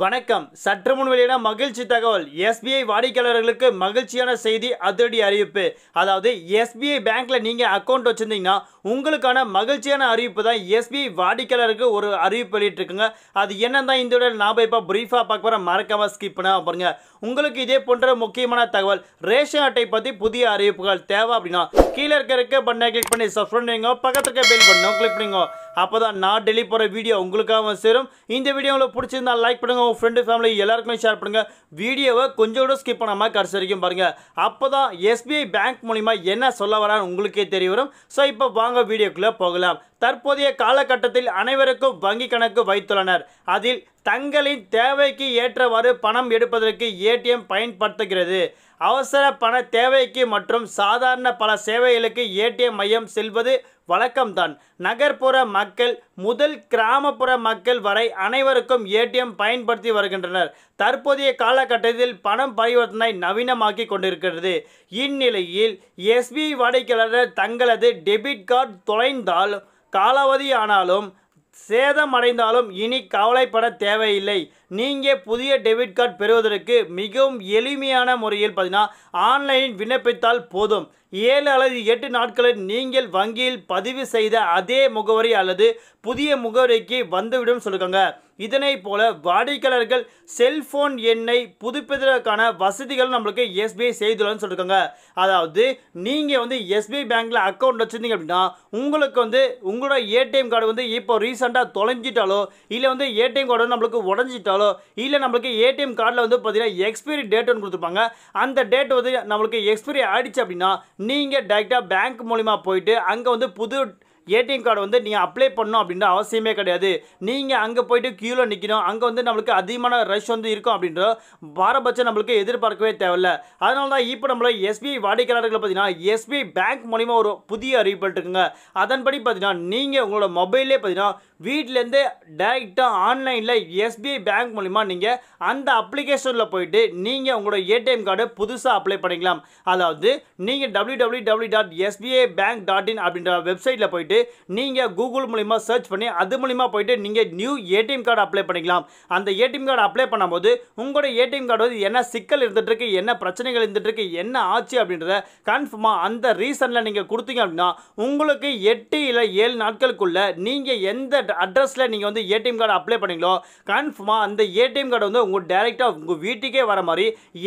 வணக்கம் சற்று முன் வெளியான மகிழ்ச்சி தகவல் எஸ்பிஐ வாடிக்கையாளர்களுக்கு மகிழ்ச்சியான செய்தி அதிரடி அறிவிப்பு அதாவது எஸ்பிஐ பேங்க்ல நீங்க அக்கௌண்ட் வச்சிருந்தீங்கன்னா உங்களுக்கான மகிழ்ச்சியான அறிவிப்பு தான் எஸ்பிஐ வாடிக்கையாளருக்கு ஒரு அறிவிப்பு இருக்குங்க அது என்ன தான் இந்த நான் இப்போ பிரீஃபா பார்க்க போகிறேன் மறக்காம ஸ்கிப் பண்ண பாருங்க உங்களுக்கு இதே போன்ற முக்கியமான தகவல் ரேஷன் அட்டை பற்றி புதிய அறிவிப்புகள் தேவை அப்படின்னா கீழே இருக்க பண்ண கிளிக் பண்ணி சப்ஸ்கிரைப் பண்ணுங்க பக்கத்துக்கு பில் பண்ணுங்க கிளிக் பண்ணுங்க அப்போ தான் நான் டெலி போகிற வீடியோ உங்களுக்காக சேரும் இந்த வீடியோ உங்களுக்கு பிடிச்சிருந்தா லைக் பண்ணுங்கள் உங்கள் ஃப்ரெண்டு ஃபேமிலி எல்லாருக்குமே ஷேர் பண்ணுங்கள் வீடியோவை கொஞ்சம் கூட ஸ்கிப் பண்ணாமல் கடைசி வரைக்கும் பாருங்கள் அப்போ தான் எஸ்பிஐ பேங்க் மூலிமா என்ன சொல்ல வரான்னு உங்களுக்கே தெரிய வரும் ஸோ இப்போ வாங்க வீடியோக்குள்ளே போகலாம் தற்போதைய காலகட்டத்தில் அனைவருக்கும் வங்கி கணக்கு வைத்துள்ளனர் அதில் தங்களின் தேவைக்கு ஏற்றவாறு பணம் எடுப்பதற்கு ஏடிஎம் பயன்படுத்துகிறது அவசர பண தேவைக்கு மற்றும் சாதாரண பல சேவைகளுக்கு ஏடிஎம் மையம் செல்வது வழக்கம்தான் நகர்ப்புற மக்கள் முதல் கிராமப்புற மக்கள் வரை அனைவருக்கும் ஏடிஎம் பயன்படுத்தி வருகின்றனர் தற்போதைய காலகட்டத்தில் பணம் பரிவர்த்தனை நவீனமாக்கி கொண்டிருக்கிறது இந்நிலையில் எஸ்பிஐ வாடிக்கையாளர்கள் தங்களது டெபிட் கார்டு தொலைந்தால் காலாவதி ஆனாலும் சேதம் அடைந்தாலும் இனி கவலைப்பட தேவையில்லை நீங்கள் புதிய டெபிட் கார்டு பெறுவதற்கு மிகவும் எளிமையான முறையில் பார்த்தீங்கன்னா ஆன்லைனில் விண்ணப்பித்தால் போதும் ஏழு அல்லது எட்டு நாட்களில் நீங்கள் வங்கியில் பதிவு செய்த அதே முகவரி அல்லது புதிய முகவரிக்கு வந்துவிடும் சொல்லுங்க இதனை போல வாடிக்கையாளர்கள் செல்போன் எண்ணை புதுப்பிப்பதற்கான வசதிகள் நம்மளுக்கு எஸ்பிஐ செய்துள்ளனு சொல்லியிருக்காங்க அதாவது நீங்கள் வந்து எஸ்பிஐ பேங்கில் அக்கௌண்ட் வச்சுருந்தீங்க அப்படின்னா உங்களுக்கு வந்து உங்களோட ஏடிஎம் கார்டு வந்து இப்போ ரீசெண்டாக தொலைஞ்சிட்டாலோ இல்லை வந்து ஏடிஎம் கார்டு நம்மளுக்கு உடஞ்சிட்டாலோ கொடுத்தாலோ இல்லை நம்மளுக்கு ஏடிஎம் கார்டில் வந்து பார்த்தீங்கன்னா எக்ஸ்பைரி டேட் ஒன்று கொடுத்துருப்பாங்க அந்த டேட் வந்து நம்மளுக்கு எக்ஸ்பைரி ஆகிடுச்சு அப்படின்னா நீங்கள் டைரெக்டாக பேங்க் மூலிமா போயிட்டு அங்கே வந்து புது ஏடிஎம் கார்டு வந்து நீங்கள் அப்ளை பண்ணணும் அப்படின்ற அவசியமே கிடையாது நீங்கள் அங்கே போய்ட்டு கியூவில் நிற்கணும் அங்கே வந்து நம்மளுக்கு அதிகமான ரஷ் வந்து இருக்கும் அப்படின்ற பாரபட்சம் நம்மளுக்கு எதிர்பார்க்கவே தேவையில்ல அதனால தான் இப்போ நம்மள எஸ்பிஐ வாடிக்கையாளர்களை பார்த்தீங்கன்னா எஸ்பிஐ பேங்க் மூலிமா ஒரு புதிய அறிவிப்பட்டுருக்குங்க அதன்படி பார்த்தீங்கன்னா நீங்கள் உங்களோட மொபைல்லே பார்த்தீங்கன்னா வீட்டிலேருந்து டைரெக்டாக ஆன்லைனில் எஸ்பிஐ பேங்க் மூலிமா நீங்கள் அந்த அப்ளிகேஷனில் போயிட்டு நீங்கள் உங்களோட ஏடிஎம் கார்டு புதுசாக அப்ளை பண்ணிக்கலாம் அதாவது நீங்கள் W W W dot SBI bank dot in அப்படின்ற வெப்சைட்டில் போயிட்டு நீங்கள் கூகுள் மூலிமா சர்ச் பண்ணி அது மூலிமா போயிட்டு நீங்கள் நியூ ஏடிஎம் கார்டு அப்ளை பண்ணிக்கலாம் அந்த ஏடிஎம் கார்டு அப்ளை பண்ணும்போது உங்களோட ஏடிஎம் கார்டு வந்து என்ன சிக்கல் இருந்துகிட்ருக்கு என்ன பிரச்சனைகள் இருந்துகிட்ருக்கு என்ன ஆச்சு அப்படின்றத கன்ஃபார்மாக அந்த ரீசனில் நீங்கள் கொடுத்தீங்க அப்படின்னா உங்களுக்கு எட்டு இல்லை ஏழு நாட்களுக்குள்ளே நீங்கள் எந்த அட்ரஸில் நீங்கள் வந்து ஏடிஎம் கார்டு அப்ளை பண்ணீங்களோ கன்ஃபார்மாக அந்த ஏடிஎம் கார்டு வந்து உங்கள் டைரெக்டாக உங்கள் வீட்டுக்கே வர மாதிரி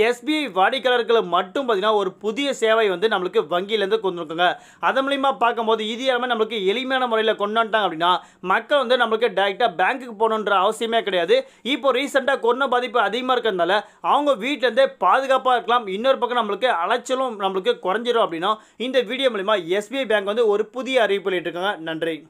எஸ்பிஐ வாடிக்கையாளர்களுக்கு மட்டும் பார்த்தீங்கன்னா ஒரு புதிய சேவை வந்து நம்மளுக்கு வங்கியிலேருந்து கொண்டு வந்துருக்குங்க அதன் மூலிமா பார்க்கும்போது இது எல்லாமே நம்மளுக்கு நம்மளுக்கு எளிமையான முறையில் கொண்டாண்டாங்க அப்படின்னா மக்கள் வந்து நம்மளுக்கு டைரெக்டாக பேங்க்குக்கு போகணுன்ற அவசியமே கிடையாது இப்போ ரீசெண்டாக கொரோனா பாதிப்பு அதிகமாக இருக்கிறதுனால அவங்க வீட்டிலேருந்தே பாதுகாப்பாக இருக்கலாம் இன்னொரு பக்கம் நம்மளுக்கு அலைச்சலும் நம்மளுக்கு குறைஞ்சிரும் அப்படின்னா இந்த வீடியோ மூலிமா எஸ்பிஐ பேங்க் வந்து ஒரு புதிய அறிவிப்பு வெளியிட்டிருக்காங்க நன்றி